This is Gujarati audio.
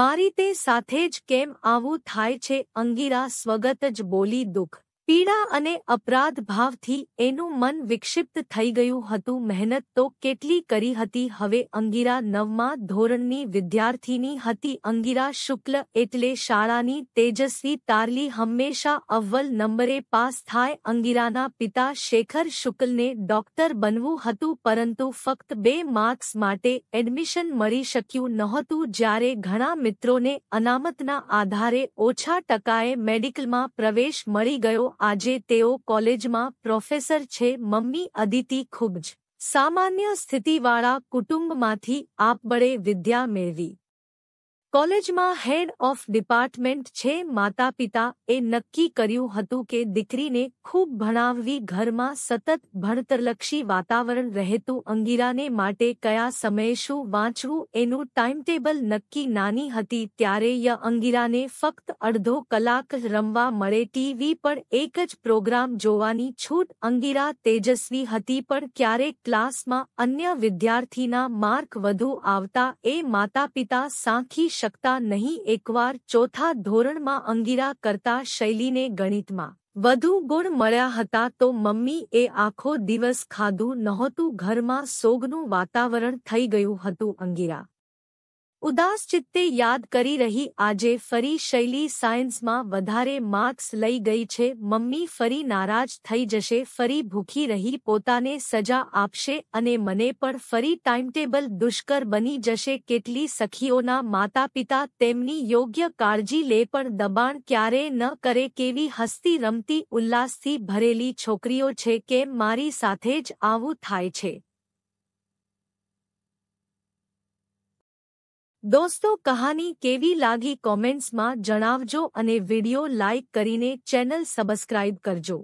મારી તે સાથે જ કેમ આવું થાય છે અંગીરા સ્વગત જ બોલી દુઃખ પીડા અને અપરાધ ભાવથી એનું મન વિક્ષિપ્ત થઈ ગયું હતું મહેનત તો કેટલી કરી હતી હવે અંગીરા નવમા ધોરણની વિદ્યાર્થીની હતી અંગીરા શુક્લ એટલે શાળાની તેજસ્વી તારલી હંમેશા અવ્વલ નંબરે પાસ થાય અંગીરાના પિતા શેખર શુક્લને ડોક્ટર બનવું હતું પરંતુ ફક્ત બે માર્ક્સ માટે એડમિશન મળી શક્યું નહોતું જ્યારે ઘણા મિત્રોને અનામતના આધારે ઓછા ટકાએ મેડિકલમાં પ્રવેશ મળી ગયો આજે તેઓ કોલેજમાં પ્રોફેસર છે મમ્મી અદિતિ ખૂબ જ સામાન્ય સ્થિતિવાળા કુટુંબમાંથી આપબળે વિદ્યા મેળવી કોલેજમાં હેડ ઓફ ડિપાર્ટમેન્ટ છે માતા પિતા એ નક્કી કર્યું હતું કે દીકરીને ખૂબ ભણાવવી ઘરમાં સતત ભણતરલક્ષી વાતાવરણ રહેતું અંગીરાને માટે કયા સમયે શું વાંચવું એનું ટાઈમટેબલ નક્કી નાની હતી ત્યારે ય અંગીરાને ફક્ત અડધો કલાક રમવા મળે ટીવી પર એક જ પ્રોગ્રામ જોવાની છૂટ અંગીરા તેજસ્વી હતી પણ ક્યારેક ક્લાસમાં અન્ય વિદ્યાર્થીના માર્ક વધુ આવતા એ માતા પિતા સાંખી શકતા નહીં એકવાર ચોથા ધોરણમાં અંગીરા કરતા શૈલીને ગણિતમાં વધુ ગુણ મળ્યા હતા તો મમ્મી એ આખો દિવસ ખાધું નહોતું ઘરમાં સોગનું વાતાવરણ થઈ ગયું હતું અંગીરા ઉદાસ ચિત્તે યાદ કરી રહી આજે ફરી શૈલી સાયન્સમાં વધારે માર્ક્સ લઈ ગઈ છે મમ્મી ફરી નારાજ થઈ જશે ફરી ભૂખી રહી પોતાને સજા આપશે અને મને પણ ફરી ટાઈમટેબલ દુષ્કર બની જશે કેટલી સખીઓના માતા પિતા તેમની યોગ્ય કાળજી લે પણ દબાણ ક્યારેય ન કરે કેવી હસ્તી રમતી ઉલ્લાસથી ભરેલી છોકરીઓ છે કે મારી સાથે જ આવું થાય છે દોસ્તો કહાની કેવી લાગી કોમેન્ટ્સમાં જણાવજો અને વિડિયો લાઇક કરીને ચેનલ સબસ્ક્રાઇબ કરજો